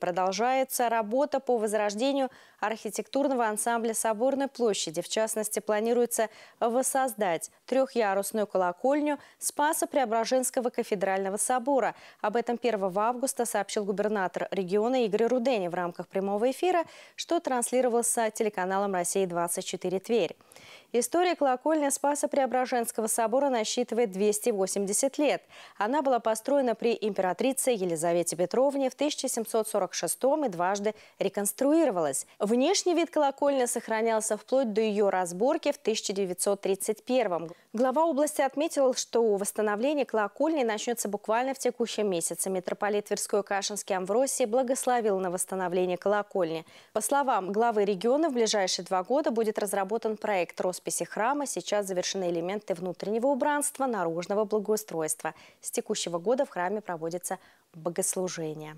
Продолжается работа по возрождению архитектурного ансамбля Соборной площади. В частности, планируется воссоздать трехъярусную колокольню Спаса Преображенского кафедрального собора. Об этом 1 августа сообщил губернатор региона Игорь Рудени в рамках прямого эфира, что транслировался телеканалом «Россия-24 Тверь». История колокольни Спаса Преображенского собора насчитывает 280 лет. Она была построена при императрице Елизавете Петровне в 1740 1946 и дважды реконструировалась. Внешний вид колокольни сохранялся вплоть до ее разборки в 1931-м. Глава области отметил, что восстановление колокольни начнется буквально в текущем месяце. Митрополит Тверской Кашинский Амвросий благословил на восстановление колокольни. По словам главы региона, в ближайшие два года будет разработан проект росписи храма. Сейчас завершены элементы внутреннего убранства, наружного благоустройства. С текущего года в храме проводится богослужение.